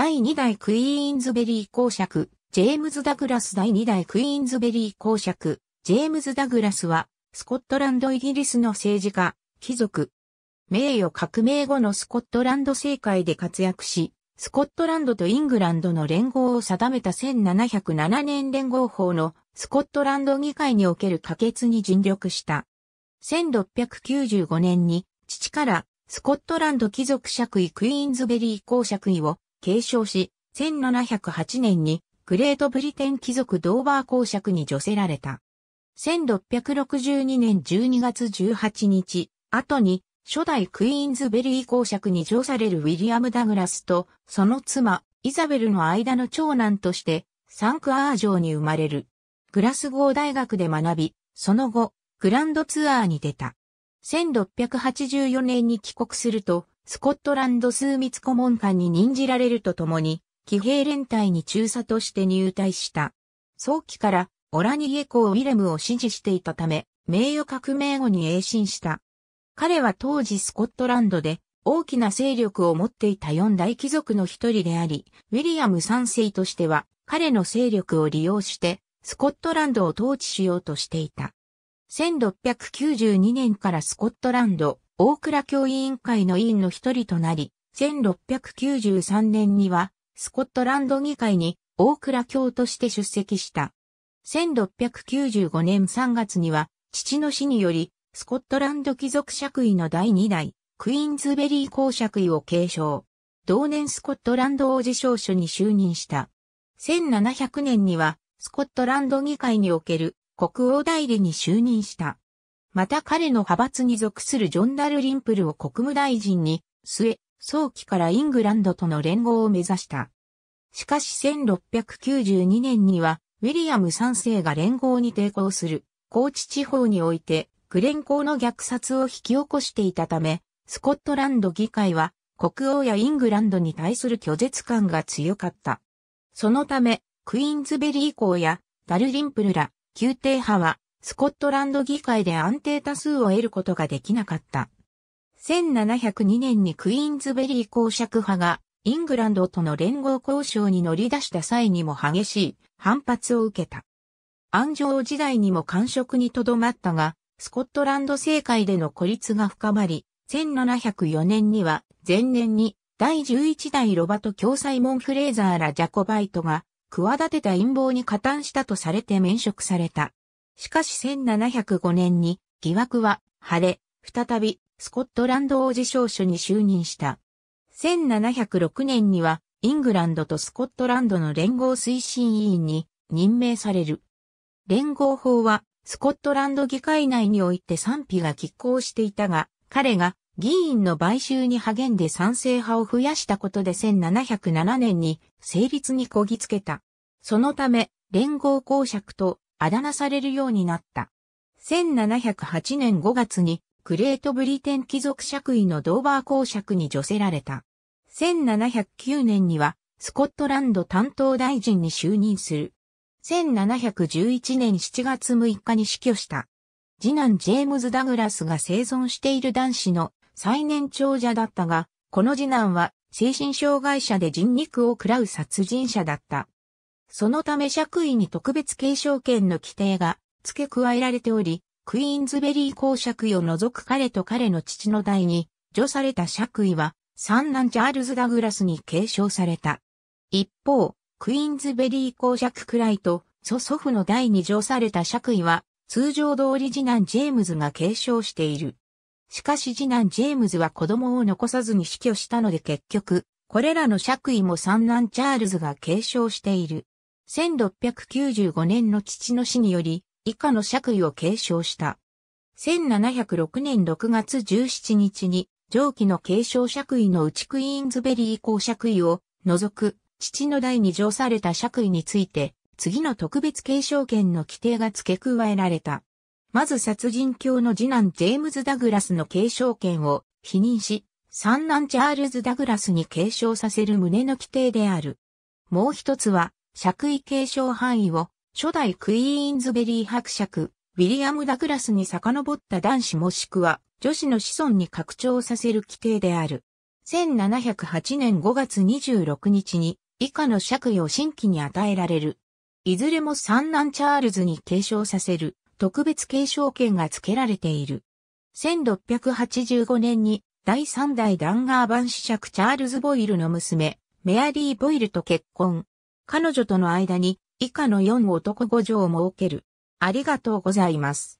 第2代クイーンズベリー公爵、ジェームズ・ダグラス第2代クイーンズベリー公爵、ジェームズ・ダグラスは、スコットランドイギリスの政治家、貴族。名誉革命後のスコットランド政界で活躍し、スコットランドとイングランドの連合を定めた1707年連合法のスコットランド議会における可決に尽力した。1695年に父からスコットランド貴族爵位クイーンズベリー公爵位を継承し、1708年にグレートブリテン貴族ドーバー公爵に除せられた。1662年12月18日、後に初代クイーンズベリー公爵に除されるウィリアム・ダグラスとその妻、イザベルの間の長男としてサンクアー城に生まれる。グラスゴー大学で学び、その後、グランドツアーに出た。1684年に帰国すると、スコットランド数密顧問官に任じられるとともに、騎兵連隊に中佐として入隊した。早期からオラニエコウィレムを支持していたため、名誉革命後に栄進した。彼は当時スコットランドで大きな勢力を持っていた四大貴族の一人であり、ウィリアム三世としては彼の勢力を利用してスコットランドを統治しようとしていた。1692年からスコットランド大倉教委員会の委員の一人となり、1693年には、スコットランド議会に大倉教として出席した。1695年3月には、父の死により、スコットランド貴族爵位の第2代、クイーンズベリー公爵位を継承。同年スコットランド王子少書に就任した。1700年には、スコットランド議会における国王代理に就任した。また彼の派閥に属するジョン・ダルリンプルを国務大臣に、末、早期からイングランドとの連合を目指した。しかし1692年には、ウィリアム3世が連合に抵抗する、高知地方において、グレンーの虐殺を引き起こしていたため、スコットランド議会は、国王やイングランドに対する拒絶感が強かった。そのため、クイーンズベリー公や、ダルリンプルら、宮廷派は、スコットランド議会で安定多数を得ることができなかった。1702年にクイーンズベリー公爵派がイングランドとの連合交渉に乗り出した際にも激しい反発を受けた。安城時代にも官職にとどまったが、スコットランド政界での孤立が深まり、1704年には前年に第11代ロバト共済モンフレーザーらジャコバイトが企てた陰謀に加担したとされて免職された。しかし1705年に疑惑は晴れ、再びスコットランド王子少書に就任した。1706年にはイングランドとスコットランドの連合推進委員に任命される。連合法はスコットランド議会内において賛否が拮抗していたが、彼が議員の買収に励んで賛成派を増やしたことで1707年に成立にこぎつけた。そのため、連合公爵とあだ名されるようになった。1708年5月にグレートブリテン貴族爵位のドーバー公爵に除せられた。1709年にはスコットランド担当大臣に就任する。1711年7月6日に死去した。次男ジェームズ・ダグラスが生存している男子の最年長者だったが、この次男は精神障害者で人肉を食らう殺人者だった。そのため爵位に特別継承権の規定が付け加えられており、クイーンズベリー公爵位を除く彼と彼の父の代に、除された爵位は、三男チャールズ・ダグラスに継承された。一方、クイーンズベリー公爵くらいと、祖祖父の代に除された爵位は、通常通り次男ジェームズが継承している。しかし次男ジェームズは子供を残さずに死去したので結局、これらの爵位も三男チャールズが継承している。1695年の父の死により、以下の爵位を継承した。1706年6月17日に、上記の継承爵位のうちクイーンズベリー公爵位を除く、父の代に上された爵位について、次の特別継承権の規定が付け加えられた。まず殺人教の次男ジェームズ・ダグラスの継承権を否認し、三男チャールズ・ダグラスに継承させる旨の規定である。もう一つは、爵位継承範囲を初代クイーンズベリー伯爵、ウィリアム・ダクラスに遡った男子もしくは女子の子孫に拡張させる規定である。1708年5月26日に以下の爵位を新規に与えられる。いずれも三男チャールズに継承させる特別継承権が付けられている。1685年に第三代ダンガーバン子爵チャールズ・ボイルの娘、メアリー・ボイルと結婚。彼女との間に以下の4男5女を設ける。ありがとうございます。